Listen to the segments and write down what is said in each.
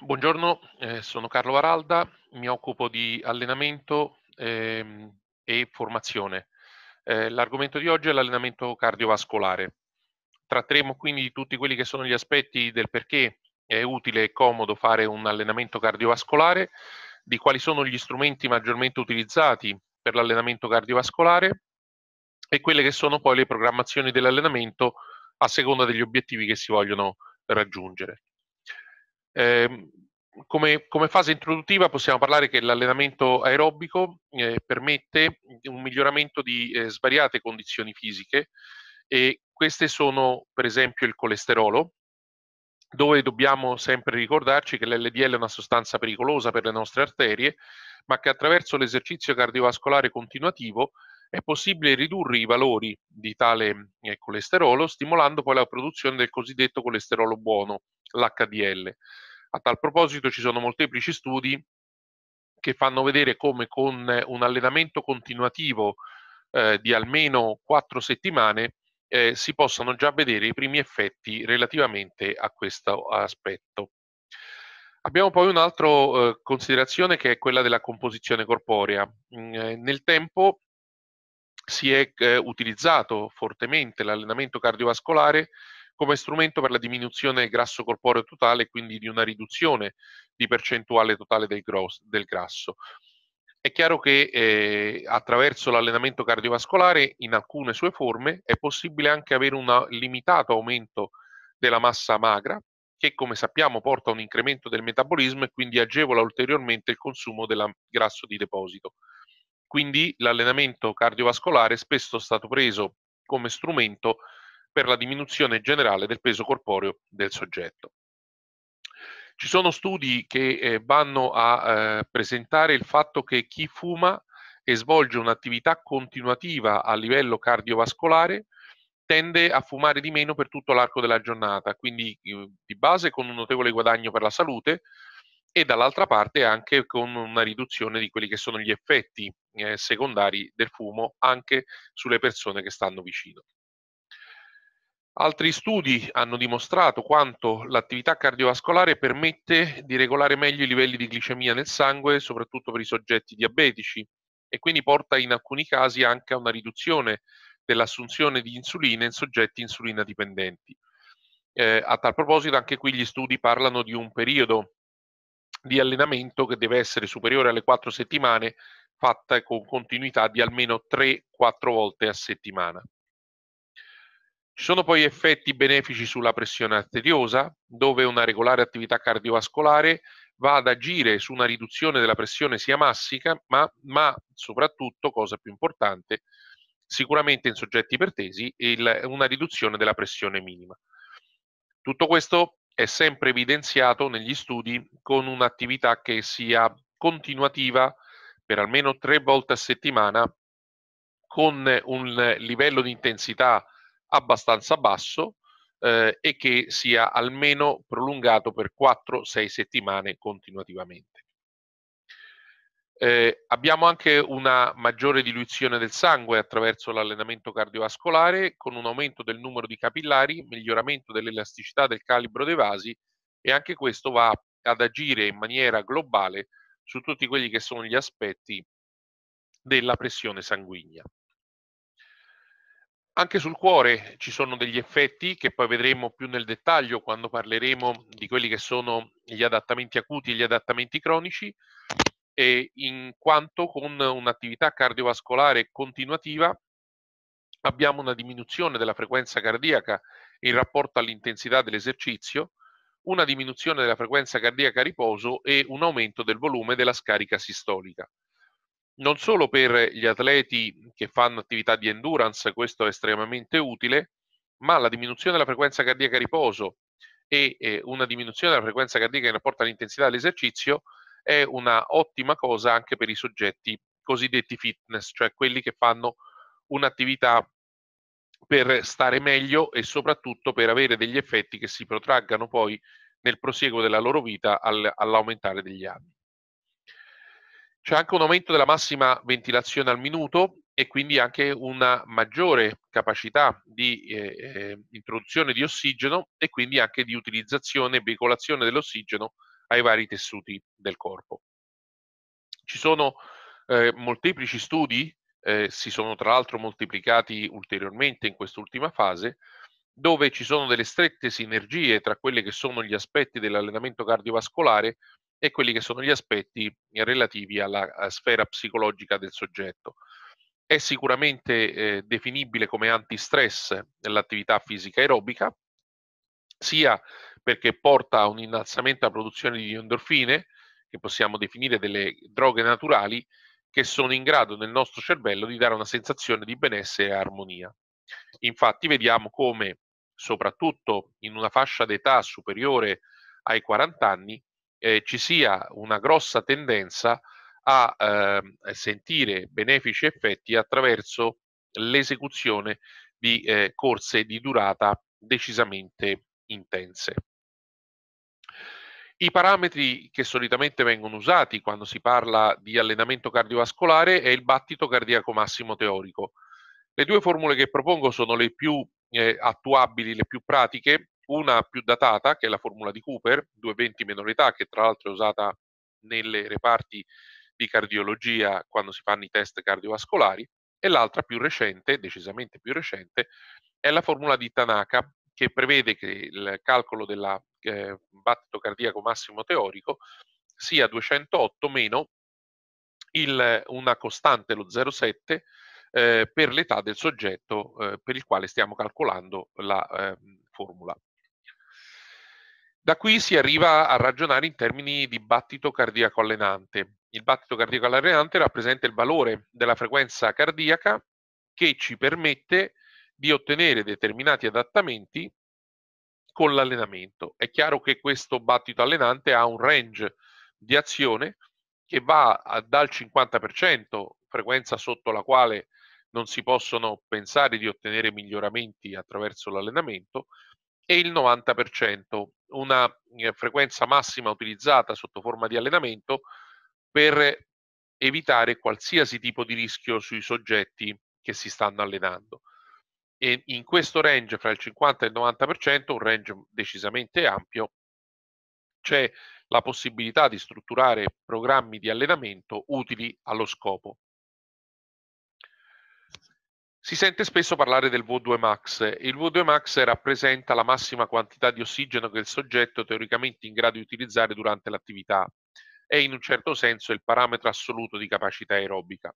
Buongiorno, eh, sono Carlo Varalda, mi occupo di allenamento ehm, e formazione. Eh, l'argomento di oggi è l'allenamento cardiovascolare. Tratteremo quindi tutti quelli che sono gli aspetti del perché è utile e comodo fare un allenamento cardiovascolare, di quali sono gli strumenti maggiormente utilizzati per l'allenamento cardiovascolare e quelle che sono poi le programmazioni dell'allenamento a seconda degli obiettivi che si vogliono raggiungere. Ehm, come, come, fase introduttiva possiamo parlare che l'allenamento aerobico eh, permette un miglioramento di eh, svariate condizioni fisiche e queste sono per esempio il colesterolo, dove dobbiamo sempre ricordarci che l'LDL è una sostanza pericolosa per le nostre arterie, ma che attraverso l'esercizio cardiovascolare continuativo è possibile ridurre i valori di tale eh, colesterolo, stimolando poi la produzione del cosiddetto colesterolo buono, l'HDL. A tal proposito ci sono molteplici studi che fanno vedere come con un allenamento continuativo eh, di almeno quattro settimane eh, si possano già vedere i primi effetti relativamente a questo aspetto. Abbiamo poi un'altra eh, considerazione che è quella della composizione corporea. Mm, eh, nel tempo si è eh, utilizzato fortemente l'allenamento cardiovascolare come strumento per la diminuzione del grasso corporeo totale e quindi di una riduzione di percentuale totale del, gross, del grasso. È chiaro che eh, attraverso l'allenamento cardiovascolare in alcune sue forme è possibile anche avere un ah, limitato aumento della massa magra che come sappiamo porta a un incremento del metabolismo e quindi agevola ulteriormente il consumo del grasso di deposito. Quindi l'allenamento cardiovascolare è spesso stato preso come strumento per la diminuzione generale del peso corporeo del soggetto. Ci sono studi che eh, vanno a eh, presentare il fatto che chi fuma e svolge un'attività continuativa a livello cardiovascolare tende a fumare di meno per tutto l'arco della giornata, quindi eh, di base con un notevole guadagno per la salute e dall'altra parte anche con una riduzione di quelli che sono gli effetti eh, secondari del fumo anche sulle persone che stanno vicino. Altri studi hanno dimostrato quanto l'attività cardiovascolare permette di regolare meglio i livelli di glicemia nel sangue, soprattutto per i soggetti diabetici, e quindi porta in alcuni casi anche a una riduzione dell'assunzione di insulina in soggetti insulina dipendenti. Eh, a tal proposito, anche qui gli studi parlano di un periodo di allenamento che deve essere superiore alle 4 settimane, fatta con continuità di almeno 3-4 volte a settimana. Ci sono poi effetti benefici sulla pressione arteriosa, dove una regolare attività cardiovascolare va ad agire su una riduzione della pressione sia massica, ma, ma soprattutto, cosa più importante, sicuramente in soggetti ipertesi, il, una riduzione della pressione minima. Tutto questo è sempre evidenziato negli studi con un'attività che sia continuativa per almeno tre volte a settimana, con un livello di intensità abbastanza basso eh, e che sia almeno prolungato per 4-6 settimane continuativamente. Eh, abbiamo anche una maggiore diluizione del sangue attraverso l'allenamento cardiovascolare con un aumento del numero di capillari, miglioramento dell'elasticità del calibro dei vasi e anche questo va ad agire in maniera globale su tutti quelli che sono gli aspetti della pressione sanguigna. Anche sul cuore ci sono degli effetti che poi vedremo più nel dettaglio quando parleremo di quelli che sono gli adattamenti acuti e gli adattamenti cronici, in quanto con un'attività cardiovascolare continuativa abbiamo una diminuzione della frequenza cardiaca in rapporto all'intensità dell'esercizio, una diminuzione della frequenza cardiaca a riposo e un aumento del volume della scarica sistolica non solo per gli atleti che fanno attività di endurance, questo è estremamente utile, ma la diminuzione della frequenza cardiaca a riposo e eh, una diminuzione della frequenza cardiaca in rapporto all'intensità dell'esercizio è una ottima cosa anche per i soggetti cosiddetti fitness, cioè quelli che fanno un'attività per stare meglio e soprattutto per avere degli effetti che si protraggano poi nel prosieguo della loro vita all'aumentare degli anni. C'è anche un aumento della massima ventilazione al minuto e quindi anche una maggiore capacità di eh, eh, introduzione di ossigeno e quindi anche di utilizzazione e veicolazione dell'ossigeno ai vari tessuti del corpo. Ci sono eh, molteplici studi, eh, si sono tra l'altro moltiplicati ulteriormente in quest'ultima fase, dove ci sono delle strette sinergie tra quelli che sono gli aspetti dell'allenamento cardiovascolare e quelli che sono gli aspetti relativi alla sfera psicologica del soggetto. È sicuramente eh, definibile come antistress l'attività fisica aerobica, sia perché porta a un innalzamento della produzione di endorfine, che possiamo definire delle droghe naturali, che sono in grado nel nostro cervello di dare una sensazione di benessere e armonia. Infatti vediamo come, soprattutto in una fascia d'età superiore ai 40 anni, eh, ci sia una grossa tendenza a eh, sentire benefici effetti attraverso l'esecuzione di eh, corse di durata decisamente intense. I parametri che solitamente vengono usati quando si parla di allenamento cardiovascolare è il battito cardiaco massimo teorico. Le due formule che propongo sono le più eh, attuabili, le più pratiche una più datata che è la formula di Cooper, 220 meno l'età che tra l'altro è usata nelle reparti di cardiologia quando si fanno i test cardiovascolari, e l'altra più recente, decisamente più recente, è la formula di Tanaka, che prevede che il calcolo del eh, battito cardiaco massimo teorico sia 208 meno il, una costante, lo 0,7, eh, per l'età del soggetto eh, per il quale stiamo calcolando la eh, formula. Da qui si arriva a ragionare in termini di battito cardiaco allenante. Il battito cardiaco allenante rappresenta il valore della frequenza cardiaca che ci permette di ottenere determinati adattamenti con l'allenamento. È chiaro che questo battito allenante ha un range di azione che va dal 50%, frequenza sotto la quale non si possono pensare di ottenere miglioramenti attraverso l'allenamento, e il 90%, una eh, frequenza massima utilizzata sotto forma di allenamento per evitare qualsiasi tipo di rischio sui soggetti che si stanno allenando. E in questo range fra il 50 e il 90%, un range decisamente ampio, c'è la possibilità di strutturare programmi di allenamento utili allo scopo. Si sente spesso parlare del V2 max. Il V2 max rappresenta la massima quantità di ossigeno che il soggetto è teoricamente in grado di utilizzare durante l'attività. È in un certo senso il parametro assoluto di capacità aerobica.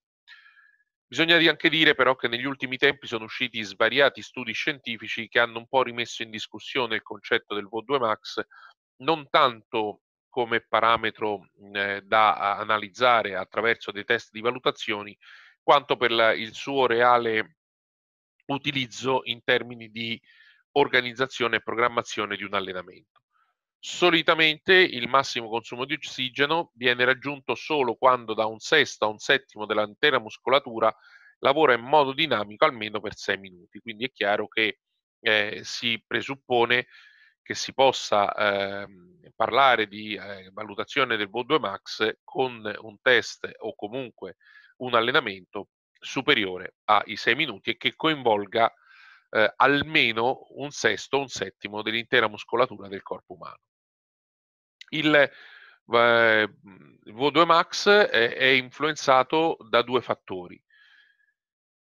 Bisogna anche dire però che negli ultimi tempi sono usciti svariati studi scientifici che hanno un po' rimesso in discussione il concetto del V2 max, non tanto come parametro eh, da analizzare attraverso dei test di valutazioni, quanto per la, il suo reale utilizzo in termini di organizzazione e programmazione di un allenamento. Solitamente il massimo consumo di ossigeno viene raggiunto solo quando da un sesto a un settimo dell'intera muscolatura lavora in modo dinamico almeno per sei minuti. Quindi è chiaro che eh, si presuppone che si possa eh, parlare di eh, valutazione del VO2 max con un test o comunque un allenamento superiore ai 6 minuti e che coinvolga eh, almeno un sesto o un settimo dell'intera muscolatura del corpo umano. Il eh, V2 Max è, è influenzato da due fattori.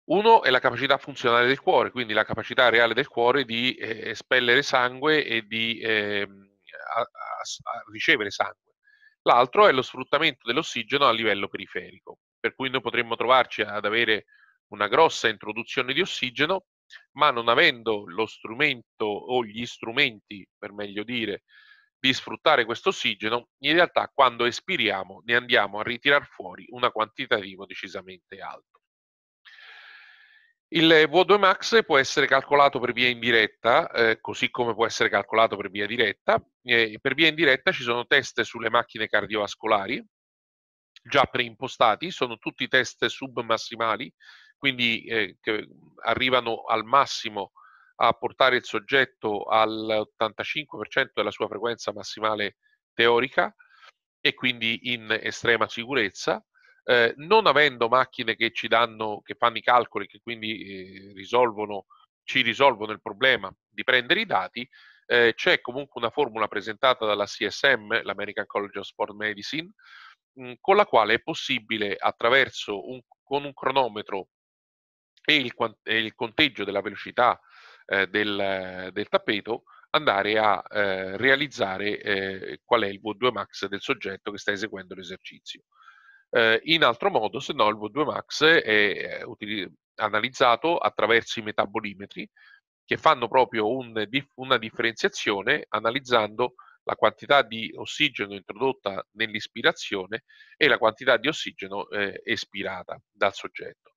Uno è la capacità funzionale del cuore, quindi la capacità reale del cuore di eh, espellere sangue e di eh, a, a, a ricevere sangue. L'altro è lo sfruttamento dell'ossigeno a livello periferico per cui noi potremmo trovarci ad avere una grossa introduzione di ossigeno, ma non avendo lo strumento o gli strumenti, per meglio dire, di sfruttare questo ossigeno, in realtà quando espiriamo ne andiamo a ritirare fuori una quantitativo decisamente alta. Il VO2 max può essere calcolato per via indiretta, eh, così come può essere calcolato per via diretta. Eh, per via indiretta ci sono test sulle macchine cardiovascolari, già preimpostati, sono tutti test submassimali, quindi eh, che arrivano al massimo a portare il soggetto all'85% della sua frequenza massimale teorica e quindi in estrema sicurezza. Eh, non avendo macchine che ci danno, che fanno i calcoli, che quindi eh, risolvono, ci risolvono il problema di prendere i dati, eh, c'è comunque una formula presentata dalla CSM, l'American College of Sport Medicine, Mhmm, con la quale è possibile attraverso un, con un cronometro e il, e il conteggio della velocità eh, del, del, tappeto andare a eh, realizzare eh, qual è il V2 max del soggetto che sta eseguendo l'esercizio. Eh, in altro modo, se no, il V2 max è eh, analizzato attraverso i metabolimetri che fanno proprio un, una differenziazione analizzando la quantità di ossigeno introdotta nell'ispirazione e la quantità di ossigeno eh, espirata dal soggetto.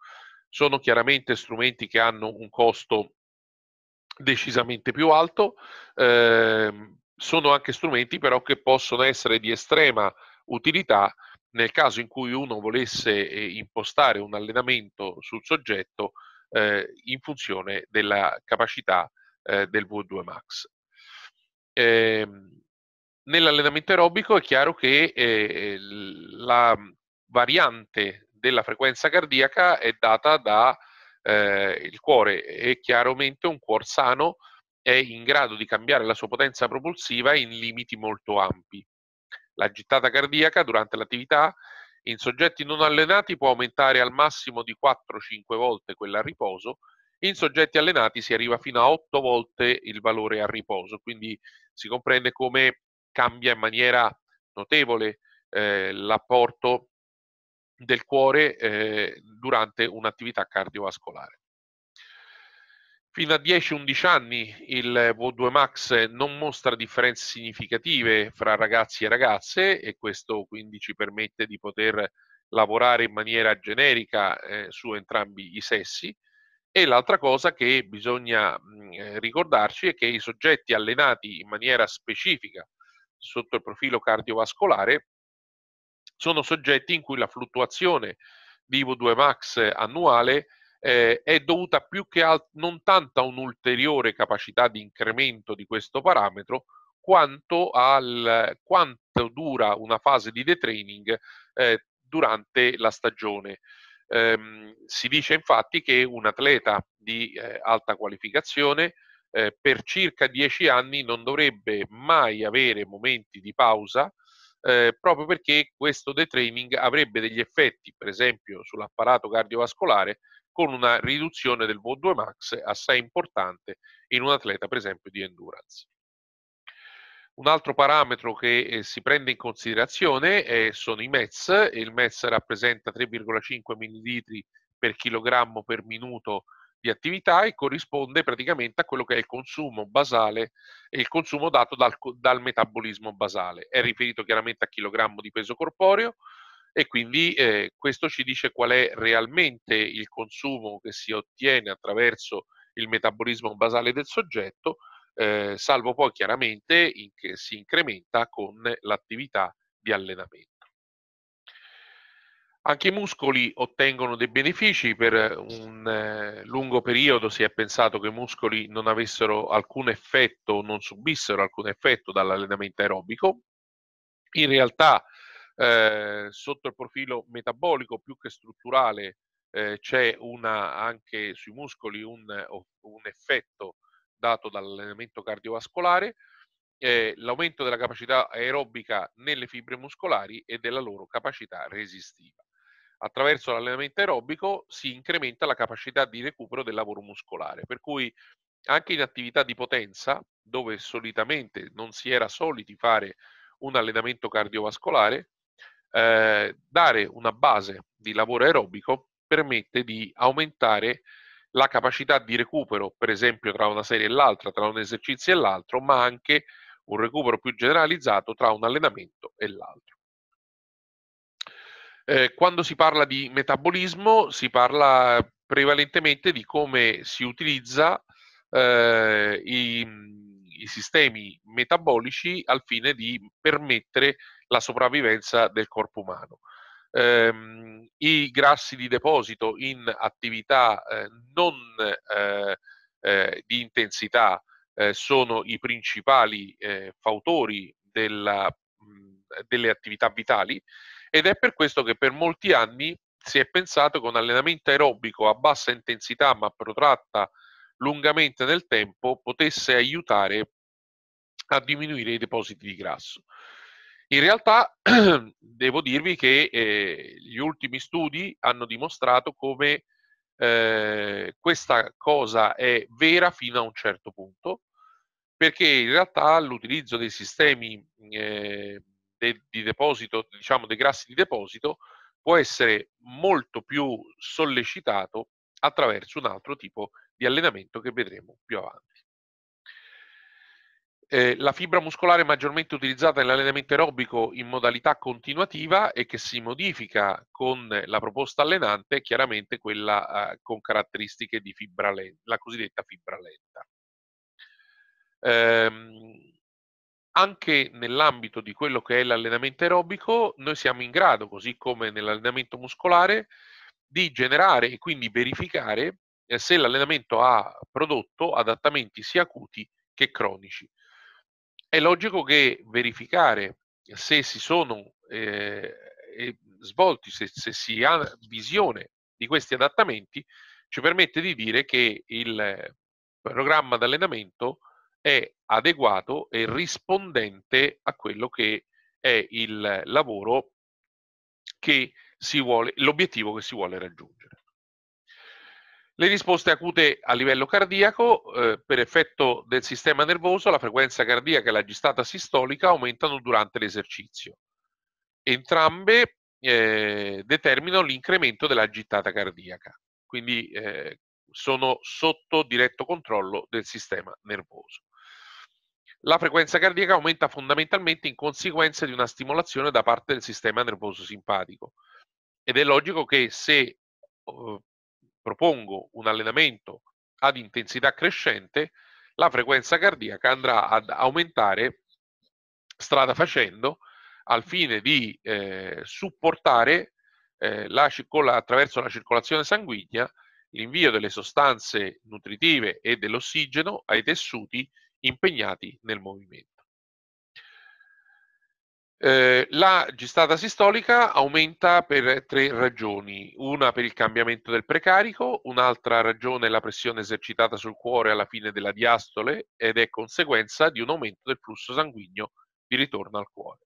Sono chiaramente strumenti che hanno un costo decisamente più alto, eh, sono anche strumenti però che possono essere di estrema utilità nel caso in cui uno volesse eh, impostare un allenamento sul soggetto eh, in funzione della capacità eh, del V2 Max. Eh, nell'allenamento aerobico è chiaro che eh, la variante della frequenza cardiaca è data dal eh, cuore e chiaramente un cuore sano è in grado di cambiare la sua potenza propulsiva in limiti molto ampi. La gittata cardiaca durante l'attività in soggetti non allenati può aumentare al massimo di 4-5 volte quella a riposo, in soggetti allenati si arriva fino a 8 volte il valore a riposo, quindi si comprende come cambia in maniera notevole eh, l'apporto del cuore eh, durante un'attività cardiovascolare. Fino a 10-11 anni il VO2 Max non mostra differenze significative fra ragazzi e ragazze e questo quindi ci permette di poter lavorare in maniera generica eh, su entrambi i sessi. E l'altra cosa che bisogna mh, mm, eh, ricordarci è che i soggetti allenati in maniera specifica sotto il profilo cardiovascolare sono soggetti in cui la fluttuazione di V2 max annuale eh, è dovuta più che al- non tanto a un'ulteriore capacità di incremento di questo parametro, quanto al quanto dura una fase di detraining eh, durante la stagione. Eh, si dice infatti che un atleta di eh, alta qualificazione eh, per circa dieci anni non dovrebbe mai avere momenti di pausa eh, proprio perché questo detraining avrebbe degli effetti, per esempio sull'apparato cardiovascolare, con una riduzione del VO2 max assai importante in un atleta, per esempio, di endurance. Un altro parametro che eh, si prende in considerazione eh, sono i METS, il METS rappresenta 3,5 ml per chilogrammo per minuto di attività e corrisponde praticamente a quello che è il consumo basale e il consumo dato dal, dal metabolismo basale. È riferito chiaramente a chilogrammo di peso corporeo e quindi eh, questo ci dice qual è realmente il consumo che si ottiene attraverso il metabolismo basale del soggetto, eh, salvo poi chiaramente in che si incrementa con l'attività di allenamento. Anche i muscoli ottengono dei benefici per eh, un eh, lungo periodo, si è pensato che i muscoli non avessero alcun effetto, non subissero alcun effetto dall'allenamento aerobico. In realtà, eh, sotto il profilo metabolico più che strutturale, eh, c'è una, anche sui muscoli un, eh, un effetto dato dall'allenamento cardiovascolare, eh, l'aumento della capacità aerobica nelle fibre muscolari e della loro capacità resistiva attraverso l'allenamento aerobico si incrementa la capacità di recupero del lavoro muscolare, per cui anche in attività di potenza, dove solitamente non si era soliti fare un allenamento cardiovascolare, eh, dare una base di lavoro aerobico permette di aumentare la capacità di recupero, per esempio tra una serie e l'altra, tra un esercizio e l'altro, ma anche un recupero più generalizzato tra un allenamento e l'altro. Eh, quando si parla di metabolismo si parla prevalentemente di come si utilizza eh, i, i, sistemi metabolici al fine di permettere la sopravvivenza del corpo umano. Eh, I grassi di deposito in attività eh, non eh, eh, di intensità sono i principali fautori della, mh, delle attività vitali ed è per questo che per molti anni si è pensato che un allenamento aerobico a bassa intensità ma protratta lungamente nel tempo potesse aiutare a diminuire i depositi di grasso. In realtà devo dirvi che eh, gli ultimi studi hanno dimostrato come eh, questa cosa è vera fino a un certo punto, perché in realtà l'utilizzo dei sistemi eh, de, di deposito, diciamo dei grassi di deposito, può essere molto più sollecitato attraverso un altro tipo di allenamento che vedremo più avanti. Eh, la fibra muscolare maggiormente utilizzata nell'allenamento aerobico in modalità continuativa e che si modifica con la proposta allenante è chiaramente quella eh, con caratteristiche di fibra lenta, la cosiddetta fibra lenta. Eh, anche nell'ambito di quello che è l'allenamento aerobico, noi siamo in grado, così come nell'allenamento muscolare, di generare e quindi verificare eh, se l'allenamento ha prodotto adattamenti sia acuti che cronici. È logico che verificare se si sono eh, svolti, se, se, si ha visione di questi adattamenti, ci permette di dire che il programma d'allenamento è adeguato e rispondente a quello che è il lavoro che si vuole, l'obiettivo che si vuole raggiungere. Le risposte acute a livello cardiaco, eh, per effetto del sistema nervoso, la frequenza cardiaca e la gistata sistolica aumentano durante l'esercizio. Entrambe eh, determinano l'incremento della gittata cardiaca, quindi eh, sono sotto diretto controllo del sistema nervoso. La frequenza cardiaca aumenta fondamentalmente in conseguenza di una stimolazione da parte del sistema nervoso simpatico. Ed è logico che se eh, propongo un allenamento ad intensità crescente, la frequenza cardiaca andrà ad aumentare strada facendo al fine di eh, supportare eh, la circola, attraverso la circolazione sanguigna l'invio delle sostanze nutritive e dell'ossigeno ai tessuti impegnati nel movimento. Eh, la gistata sistolica aumenta per tre ragioni, una per il cambiamento del precarico, un'altra ragione è la pressione esercitata sul cuore alla fine della diastole ed è conseguenza di un aumento del flusso sanguigno di ritorno al cuore.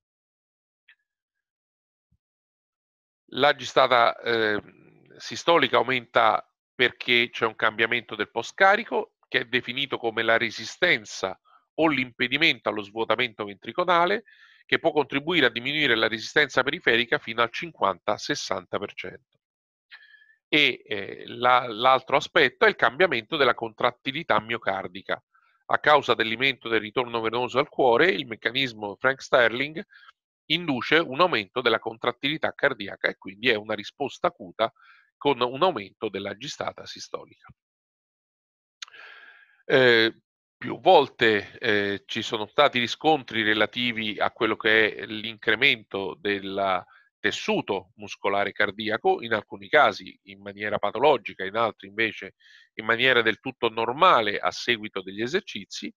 La gistata eh, sistolica aumenta perché c'è un cambiamento del postcarico che è definito come la resistenza o l'impedimento allo svuotamento ventricolare, che può contribuire a diminuire la resistenza periferica fino al 50-60%. E eh, la, l'altro aspetto è il cambiamento della contrattilità miocardica. A causa dell'alimento del ritorno venoso al cuore, il meccanismo Frank Sterling induce un aumento della contrattilità cardiaca e quindi è una risposta acuta con un aumento della gistata sistolica. Eh, più volte eh, ci sono stati riscontri relativi a quello che è l'incremento del tessuto muscolare cardiaco, in alcuni casi in maniera patologica, in altri invece in maniera del tutto normale a seguito degli esercizi,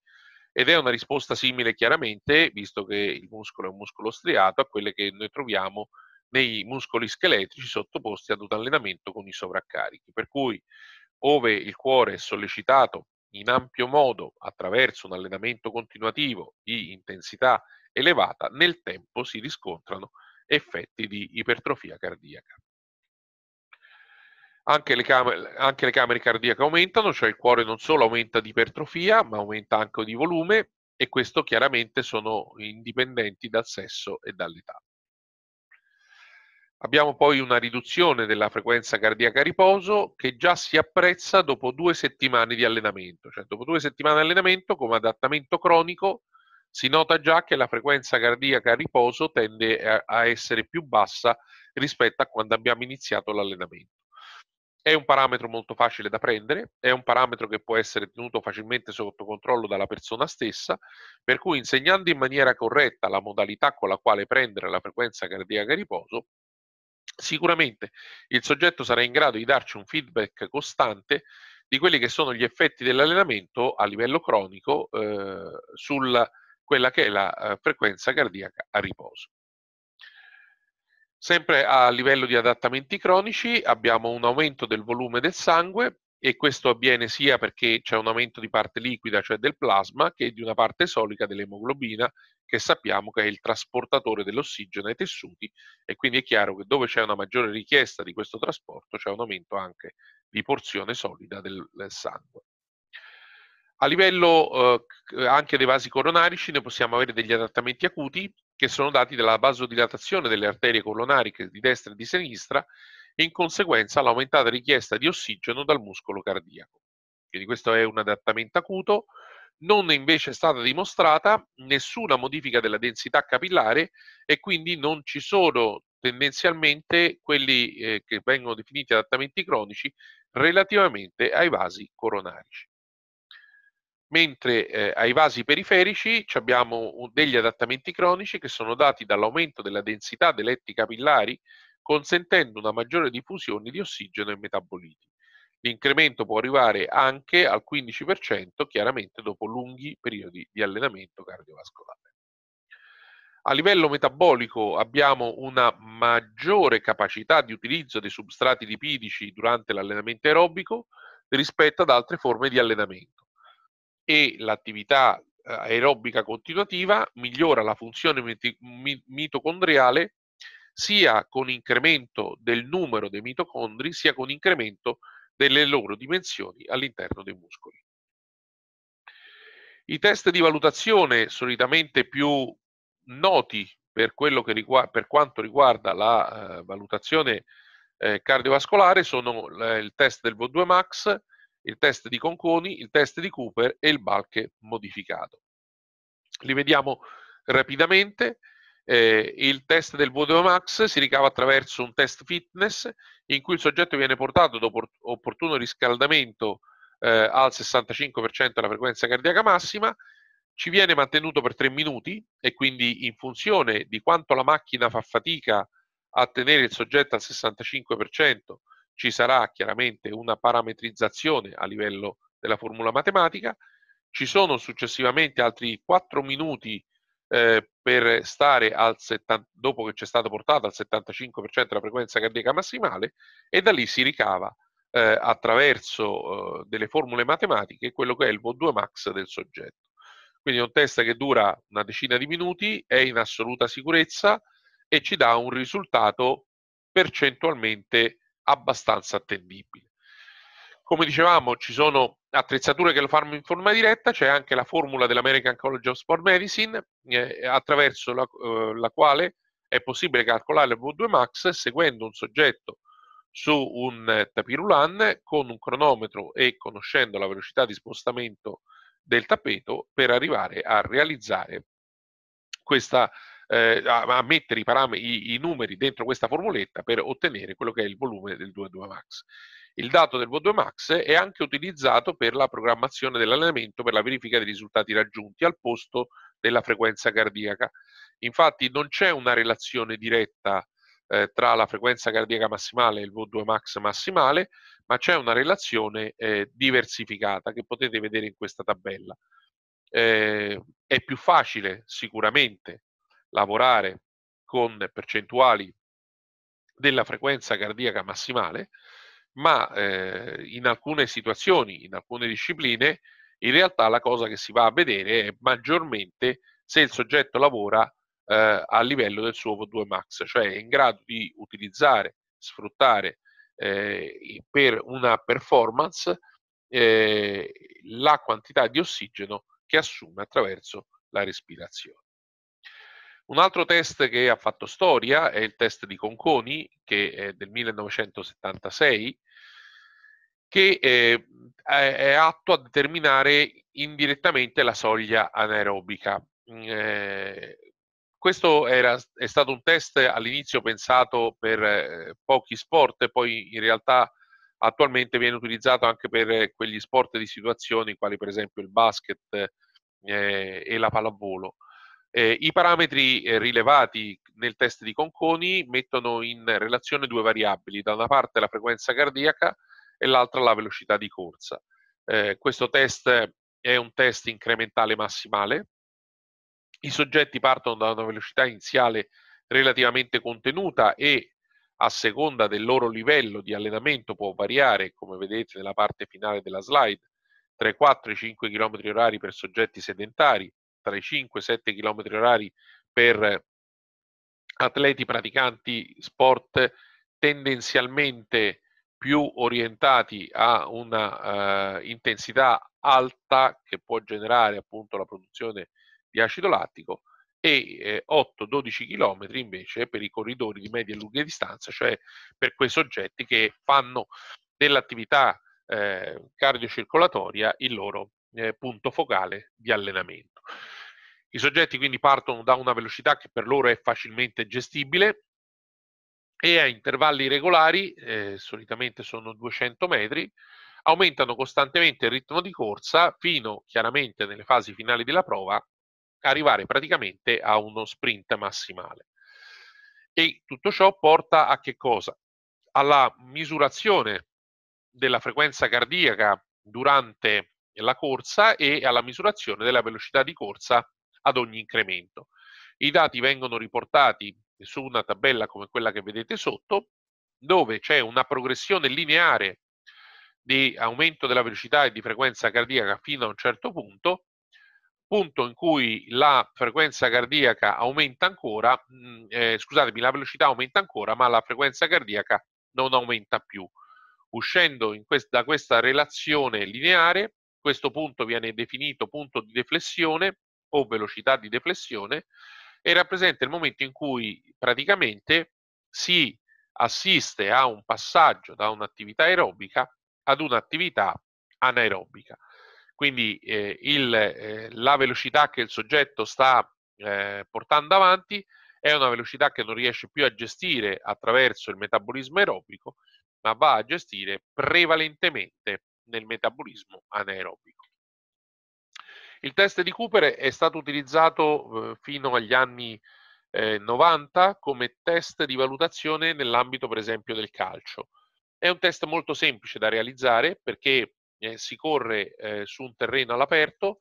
ed è una risposta simile chiaramente, visto che il muscolo è un muscolo striato, a quelle che noi troviamo nei muscoli scheletrici sottoposti ad un allenamento con i sovraccarichi. Per cui, ove il cuore è sollecitato in ampio modo attraverso un allenamento continuativo di intensità elevata, nel tempo si riscontrano effetti di ipertrofia cardiaca. Anche le, camere, anche le camere cardiache aumentano, cioè il cuore non solo aumenta di ipertrofia, ma aumenta anche di volume e questo chiaramente sono indipendenti dal sesso e dall'età. Abbiamo poi una riduzione della frequenza cardiaca a riposo che già si apprezza dopo due settimane di allenamento, cioè dopo due settimane di allenamento come adattamento cronico si nota già che la frequenza cardiaca a riposo tende a essere più bassa rispetto a quando abbiamo iniziato l'allenamento. È un parametro molto facile da prendere, è un parametro che può essere tenuto facilmente sotto controllo dalla persona stessa, per cui insegnando in maniera corretta la modalità con la quale prendere la frequenza cardiaca a riposo, Sicuramente il soggetto sarà in grado di darci un feedback costante di quelli che sono gli effetti dell'allenamento a livello cronico eh, sulla quella che è la eh, frequenza cardiaca a riposo. Sempre a livello di adattamenti cronici abbiamo un aumento del volume del sangue e questo avviene sia perché c'è un aumento di parte liquida, cioè del plasma, che di una parte solida dell'emoglobina, che sappiamo che è il trasportatore dell'ossigeno ai tessuti e quindi è chiaro che dove c'è una maggiore richiesta di questo trasporto c'è un aumento anche di porzione solida del, del sangue. A livello eh, anche dei vasi coronarici ne possiamo avere degli adattamenti acuti che sono dati dalla vasodilatazione delle arterie coronariche di destra e di sinistra e in conseguenza l'aumentata richiesta di ossigeno dal muscolo cardiaco. Quindi questo è un adattamento acuto. Non è invece stata dimostrata nessuna modifica della densità capillare e quindi non ci sono tendenzialmente quelli eh, che vengono definiti adattamenti cronici relativamente ai vasi coronarici. Mentre eh, ai vasi periferici abbiamo degli adattamenti cronici che sono dati dall'aumento della densità dei letti capillari consentendo una maggiore diffusione di ossigeno e metaboliti. L'incremento può arrivare anche al 15%, chiaramente dopo lunghi periodi di allenamento cardiovascolare. A livello metabolico abbiamo una maggiore capacità di utilizzo dei substrati lipidici durante l'allenamento aerobico rispetto ad altre forme di allenamento e l'attività eh, aerobica continuativa migliora la funzione mitocondriale sia con incremento del numero dei mitocondri, sia con incremento delle loro dimensioni all'interno dei muscoli. I test di valutazione solitamente più noti per, riguarda, per quanto riguarda la eh, valutazione eh, cardiovascolare sono eh, il test del VO2 Max, il test di Conconi, il test di Cooper e il Balche modificato. Li vediamo rapidamente. Eh, il test del VO2 Max si ricava attraverso un test fitness in cui il soggetto viene portato dopo opportuno riscaldamento eh, al 65% della frequenza cardiaca massima, ci viene mantenuto per 3 minuti e quindi in funzione di quanto la macchina fa fatica a tenere il soggetto al 65% ci sarà chiaramente una parametrizzazione a livello della formula matematica, ci sono successivamente altri 4 minuti eh, per stare al 70, dopo che c'è stato portato al 75% la frequenza cardiaca massimale e da lì si ricava eh, attraverso eh, delle formule matematiche quello che è il VO2 max del soggetto. Quindi è un test che dura una decina di minuti, è in assoluta sicurezza e ci dà un risultato percentualmente abbastanza attendibile. Come dicevamo, ci sono attrezzature che lo fanno in forma diretta, c'è anche la formula dell'American College of Sport Medicine, eh, attraverso la, eh, la, quale è possibile calcolare il l'V2 Max seguendo un soggetto su un eh, tapirulan con un cronometro e conoscendo la velocità di spostamento del tappeto per arrivare a realizzare questa eh, a, mettere i, i, i, numeri dentro questa formuletta per ottenere quello che è il volume del 2,2 max. Il dato del V2 max è anche utilizzato per la programmazione dell'allenamento per la verifica dei risultati raggiunti al posto della frequenza cardiaca. Infatti non c'è una relazione diretta eh, tra la frequenza cardiaca massimale e il V2 max massimale, ma c'è una relazione eh, diversificata che potete vedere in questa tabella. Eh, è più facile sicuramente lavorare con percentuali della frequenza cardiaca massimale, ma eh, in alcune situazioni, in alcune discipline, in realtà la cosa che si va a vedere è maggiormente se il soggetto lavora eh, a livello del suo VO2 max, cioè è in grado di utilizzare, sfruttare eh, per una performance eh, la quantità di ossigeno che assume attraverso la respirazione. Un altro test che ha fatto storia è il test di Conconi, che è del 1976, che eh, è, è, atto a determinare indirettamente la soglia anaerobica. Mm, eh, questo era, è stato un test all'inizio pensato per eh, pochi sport, poi in realtà attualmente viene utilizzato anche per quegli sport di situazioni quali per esempio il basket eh, e la pallavolo. Eh, I parametri eh, rilevati nel test di Conconi mettono in relazione due variabili, da una parte la frequenza cardiaca e l'altra la velocità di corsa. Eh, questo test è un test incrementale massimale. I soggetti partono da una velocità iniziale relativamente contenuta e a seconda del loro livello di allenamento può variare, come vedete nella parte finale della slide, tra i 4 e i 5 km orari per soggetti sedentari tra i 5 e 7 km orari per atleti praticanti sport tendenzialmente più orientati a una eh, intensità alta che può generare appunto la produzione di acido lattico e eh, 8-12 km invece per i corridori di media e lunghe distanza, cioè per quei soggetti che fanno dell'attività eh, cardiocircolatoria il loro eh, punto focale di allenamento. I soggetti quindi partono da una velocità che per loro è facilmente gestibile e a intervalli regolari, eh, solitamente sono 200 metri, aumentano costantemente il ritmo di corsa fino, chiaramente, nelle fasi finali della prova, arrivare praticamente a uno sprint massimale. E tutto ciò porta a che cosa? Alla misurazione della frequenza cardiaca durante la corsa e alla misurazione della velocità di corsa ad ogni incremento. I dati vengono riportati su una tabella come quella che vedete sotto, dove c'è una progressione lineare di aumento della velocità e di frequenza cardiaca fino a un certo punto, punto in cui la frequenza cardiaca aumenta ancora, mm, eh, scusatemi, la velocità aumenta ancora, ma la frequenza cardiaca non aumenta più. Uscendo quest- da questa relazione lineare questo punto viene definito punto di deflessione o velocità di deflessione e rappresenta il momento in cui praticamente si assiste a un passaggio da un'attività aerobica ad un'attività anaerobica. Quindi eh, il, eh, la velocità che il soggetto sta eh, portando avanti è una velocità che non riesce più a gestire attraverso il metabolismo aerobico, ma va a gestire prevalentemente nel metabolismo anaerobico. Il test di Cooper è stato utilizzato eh, fino agli anni 90 eh, come test di valutazione nell'ambito per esempio del calcio. È un test molto semplice da realizzare perché eh, si corre su un terreno all'aperto,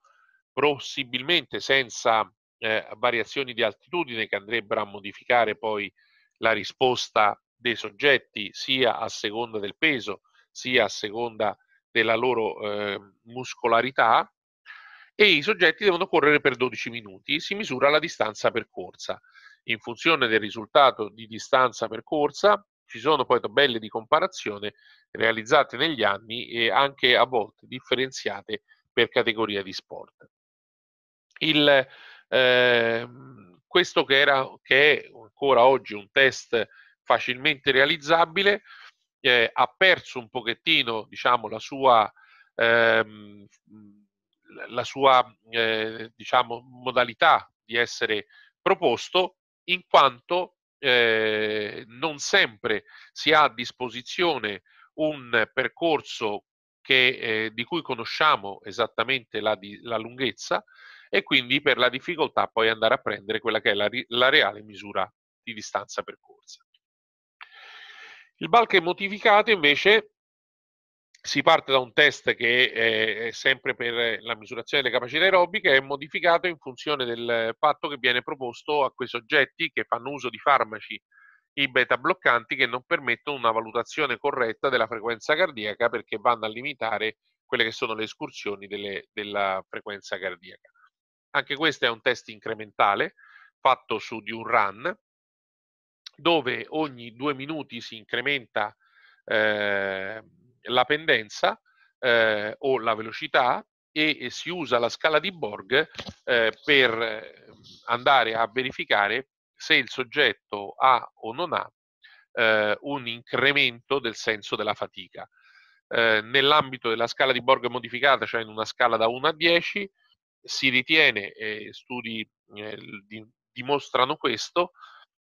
possibilmente senza variazioni di altitudine che andrebbero a modificare poi la risposta dei soggetti sia a seconda del peso sia a seconda della loro eh, muscolarità e i soggetti devono correre per 12 minuti. Si misura la distanza percorsa. In funzione del risultato di distanza percorsa ci sono poi tabelle di comparazione realizzate negli anni e anche a volte differenziate per categoria di sport. Il, eh, questo che, era, che è ancora oggi un test facilmente realizzabile eh, ha perso un pochettino diciamo, la sua, ehm, la sua eh, diciamo, modalità di essere proposto in quanto eh, non sempre si ha a disposizione un percorso che, eh, di cui conosciamo esattamente la, di, la, lunghezza e quindi per la difficoltà poi andare a prendere quella che è la, la reale misura di distanza percorsa. Il bulk è modificato invece si parte da un test che è sempre per la misurazione delle capacità aerobiche, è modificato in funzione del patto che viene proposto a quei soggetti che fanno uso di farmaci i beta bloccanti che non permettono una valutazione corretta della frequenza cardiaca perché vanno a limitare quelle che sono le escursioni delle, della frequenza cardiaca. Anche questo è un test incrementale fatto su di un run dove ogni due minuti si incrementa eh, la pendenza eh, o la velocità e, e, si usa la scala di Borg eh, per ehm, andare a verificare se il soggetto ha o non ha eh, un incremento del senso della fatica. Eh, nell'ambito della scala di Borg modificata, cioè in una scala da 1 a 10, si ritiene, e studi eh, di, dimostrano questo,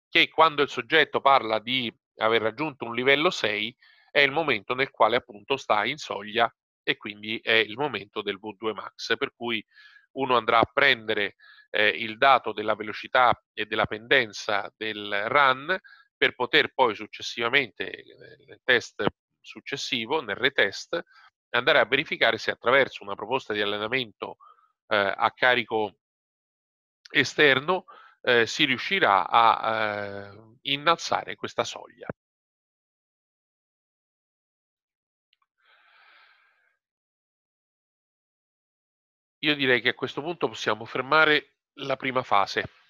che quando il soggetto parla di aver raggiunto un livello 6 è il momento nel quale appunto sta in soglia e quindi è il momento del V2 max, per cui uno andrà a prendere eh, il dato della velocità e della pendenza del run per poter poi successivamente eh, nel test successivo, nel retest, andare a verificare se attraverso una proposta di allenamento eh, a carico esterno eh, si riuscirà a eh, innalzare questa soglia. Io direi che a questo punto possiamo fermare la prima fase.